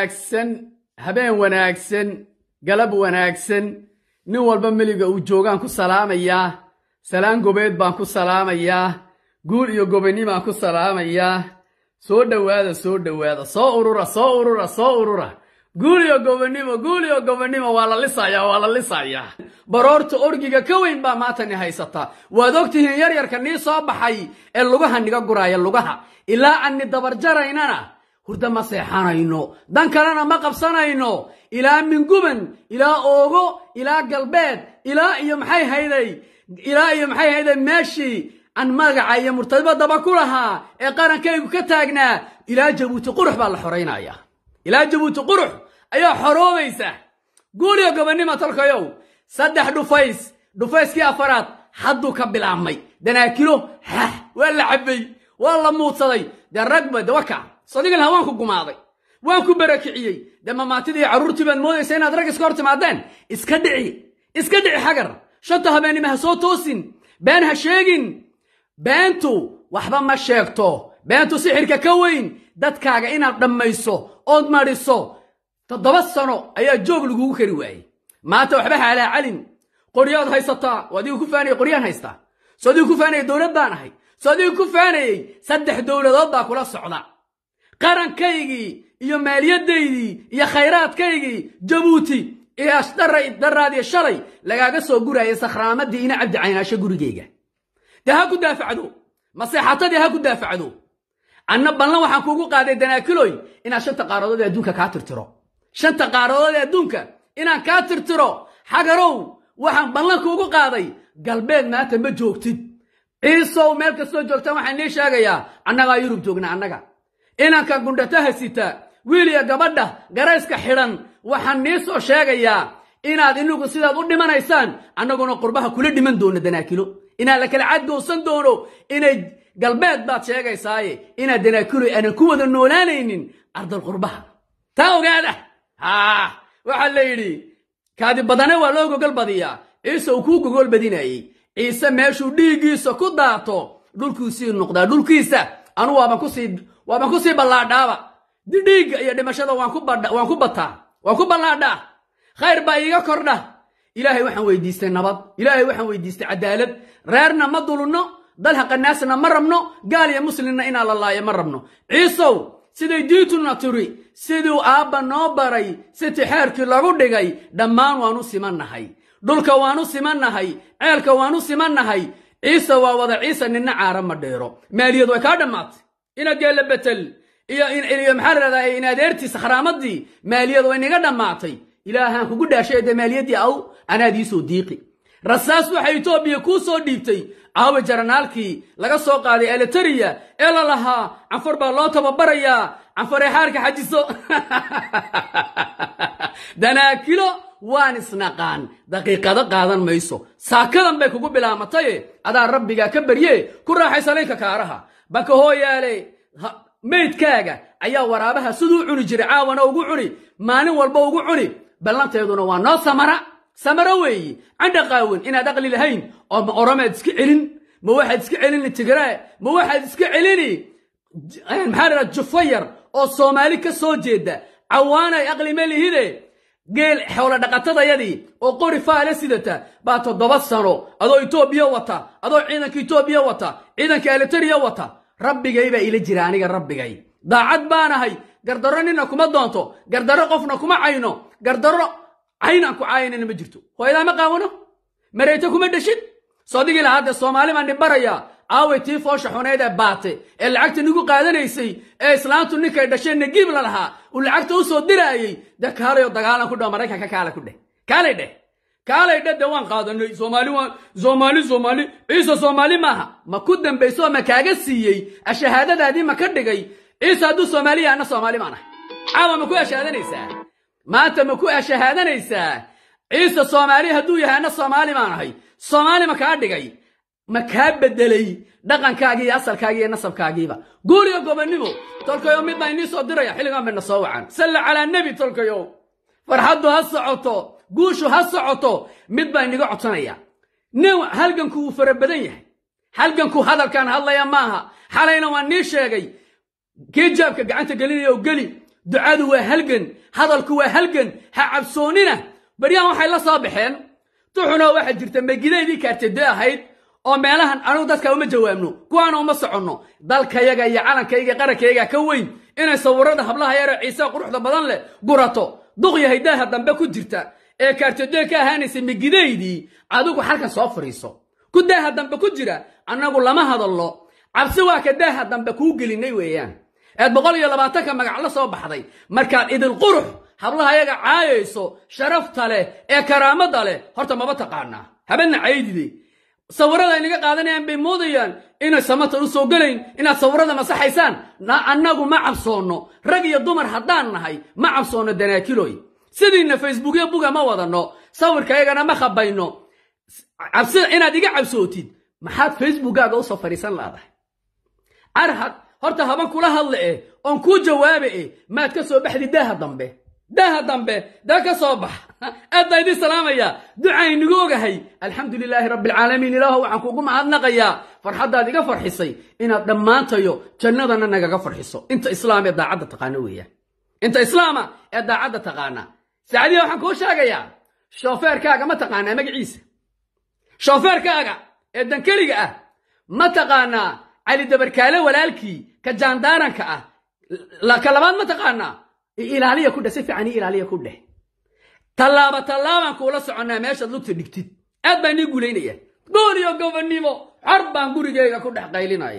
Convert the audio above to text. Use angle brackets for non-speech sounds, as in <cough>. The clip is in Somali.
wanaagsan habeen wanaagsan galab wanaagsan nin walba meliga uu joogaan ku salaamayaa salaan gobeed baan ku salaamayaa guul iyo gobayni ku salaamayaa soo dhowaada soo dhowaada soo urura soo urura soo urura guul iyo gobonimo guul iyo gobonimo waa la lisayaa waa la lisayaa baroorta orgiga ka weyn baa maatan i haysataa waad ogtihiin yaryarka nii soo baxay ee lugaha niga guraaya lugaha ilaa ani dabarjaraynana hurdo ma seexanayno dan kalena ma qabsanayno ilaa minguban ilaa oogo ilaa galbeed ilaa iyo maxay hayday ilaa iyo maxay hayday meeshii aan magaca iyo murtadba ku lahaa ee qarankaygu ka taagnaa ilaa jabuuti qurux baa la xoraynaya ilaa jabuuti qurux ayaa xoroobaysa guuliyo gobonnima tolkayow saddex dhufays dhufayskii afaraad hadduu ka bilaabmay danaakilo xah waa la cabbay waa la muudsaday dee ragba de waa kaca sadigalha waan ku gumaaday waan ku barakiciyey dee mamaatidii carruurtii baad moodaysa inaad rag iska hor timaadeen iska dhici iska dhici xagar shanta habeenima ha soo toosin been ha sheegin beentu waxba ma sheegto beentu sixirka ka weyn dadkaaga inaad dhammayso ood madhiso toddoba sano ayaa joog lagugu kari waayey maanta waxba haalaa calin qoryood haysataa adigu ku faanaya qoryaan haystaa soo adigu ku faanaya dowladdaan ahay sodii ku faanayey saddex dowladood baa kula socda qarankaygii iyo maaliyaddaydii iyo khayraadkaygii jabuuti iyo ashdara iddaraadiyo shalay lagaaga soo guraayay sakhraamadii ina cabdi caynaasho gurigayga dee ha ku daafacdo maseexatadii ha ku daafacdo anna ballan waxaan kuugu qaaday danaakiloy inaan shanta qaaradood ee adduunka kaa tirtiro shanta qaaradood ee adduunka inaan kaa tirtiro xagarow waxaan ballan kuugu qaaday galbeed maanta ma joogtid ciisow meel kastoo joogtaan waxaan nii sheegayaa annagaa yurub joogna annaga inanka gundhataha sita wiiliya gabadha garayska xidhan waxaan nii soo sheegayaa inaad inugu sidaad u dhimanaysaan annaguna qurbaha kula dhiman doono danaakilo inaa la kala caddoonsan doono inay galbeed baad sheegaysaaye inaad danaakilo aanan ku wada noolaanaynin ardal qurbaha taa ogaada haa waxaa la yidhi kaadi badane waa loo gogol badiyaa ciise uu kuu gogol badinayey ciise meeshuu dhiiggiisa ku daato dhulkuusii noqdaa dhulkiisa anu waabaan kusii ballaadhaaba dhiigga iyo dhimashada waan ku bataa waan ku ballaadhaa khayr baa iiga kordha ilaahay waxaan weydiistay nabad ilaahay waxaan weydiistay cadaalad reerna ma dulunno dalha qanaasna ma rabno gaal iyo muslimna inaa la laayo ma rabno ciisow siday diintuna tiri siduu aabba noo baray si tixeerkii lagu dhigay dhammaan waanu siman nahay dhulka waanu simannahay ceelka waanu simannahay ciise waa wada ciise ninna caara ma dheero maaliyad way kaa dhammaatay ina geella betel iyo maxaa la dhahdaa in adeertiisa kharaamadii maaliyad way niga dhammaatay ilaahaan kugu dhaashay dee maaliyaddii aw anaadii soo diiqi rasaas waxay etoobiya kuu soo dhiibtay aawe jaranaalkii laga soo qaaday elitariya ee la lahaa canfar baa loo tababarayaa canfaree xaarka xajiso <laughs> danaakilo waan isnaqaan daqiiqado qaadan mayso saakadan bay kugu bilaamataye adaa rabbigaa ka barye ku raaxaysanaynka kaaraha baka hooyaale meydkaaga ayaa waraabaha siduu cuni jiray caawana ugu cuni maalin walba ugu cuni ballanteeduna waa noo samara samaro weeyi candha inaad aqli lahayn oo ma oromaad iska celin ma waxaad iska celini tigraa ma waxaad iska celini maxaa jufayar oo soomaali ka soo jeeda cawaanay aqli ma lihide geel xoolo dhaqatadayadii oo qori faale sidata baa toddoba sano adoo etoobiya wata adoo ciidanka etoobiya wata ciidanka eliteriya wata rabbigay baa ila jira aniga rabbigay daacad baanahay gardarro ninna kuma doonto gardarro qofna kuma cayno gardarro caynaan ku caayanina ma jirto hooyadaa ma qaawano mareeto kuma dheshid soodigii lahaa haddee soomaali baan dhib aaway tii foosha xunayd ee baate ee lacagta nagu qaadanaysay ee islaantu ninkay dhasheen nagiibla lahaa uu lacagta u soo diraayey de kaalayo dagaalan ku dheh maraykanka kaala ku dheh kaalay dheh kaalay dheh dee waan qaadanay soomaali waan soomaali soomaali ciise soomaali maaha ma ku dambayso ma kaaga siiyey ashahaadadaadii ma ka dhigay ciise hadduu soomaaliya anna soomaali maan ahay caawa ma ku ashahaadanaysaa maanta ma ku ashahaadanaysaa ciise soomaali hadduu yahay soomaali maanahay ahay soomaali ma kaa dhigay ma kaa bedelay dhaqankaagii asalkaagiiyo nasabkaagiiba guur iyo gobonnimo tolkayo mid baan inii soo diraya xilligan bayna soo wacan salla calaa nebi tolkayo farxaddu ha socoto guushu ha socoto mid baa iniga codsanaya nin halganku wuu fara badan yahay halganku hadalkaan hadlaya maaha xalayna waa nii sheegay kiijaabka gacanta gelinaya oo geli ducadu waa halgan hadalku waa halgan ha cabsoonina baryaan waxay la soo baxeen tuxuna waxaa jirta magidaydii kaartede ahayd oo meelahan anugu dadka uma jawaabno kuwaana uma soconno dalkayaga iyo calankayga qarankayaga ka weyn inay sawirada hablaha yaroo ciise quruxda badan leh gurato duq yahay daaha dambe ku jirta ee kaartodee ka ahaanaysa migideydii adigu xalkan soo fadhiiso ku daaha dambe ku jira annagu lama hadallo cabsi waa ka daaha dambe kuu gelinay weeyaan eed boqol iyo labaatanka magac la soo baxday markaad idin qurux hablaha caayayso sharafta leh ee karaamada leh horta maba taqaanaa habadna caydide sawirada inaga qaadanayaan bay moodayaan inay samatan u soo gelayn inaad sawirada masaxaysaan annagu ma cabsoonno rag iyo dumar haddaan nahay ma cabsoonno danaakiloy sidiinna facebookyo buga ma wadanno sawirkaygana ma khabayno inaad iga cabsootid maxaad facebookaaga usoo fadhiisan laadahay arhad horta haban kula hadle eh oon kuu jawaabe eh maad ka soo baxdi daaha dambe daha dambe daa ka soo bax <laughs> aad baa idiin salaamayaa ducaynugu ogahay alxamdu lilaahi rabbialcaalamiin ilaahu waxaan kuugu mahadnaqayaa farxaddaad iga farxisay inaad dhammaantayo jannadana nagaga farxiso inta islaam ee daacadda taqaana weeyaan inta islaama ee daacadda taqaana sacadiya waxaan kuu sheegayaa shoofeerkaaga ma taqaanaa magaciisa shoofeerkaaga ee dankeliga ah ma taqaanaa cali dabarkaale walaalkii ka jaandaaranka ah ka labaad ma taqaanaa ilaaliya ku dheh si fiican io ilaaliya ku dheh tallaaba tallaabaan kuula soconnaa meeshaad lugta dhigtid aad baan nii guulaynaya gooliyo gobanimo xor baan gurigeyga ku dhex qaylinaya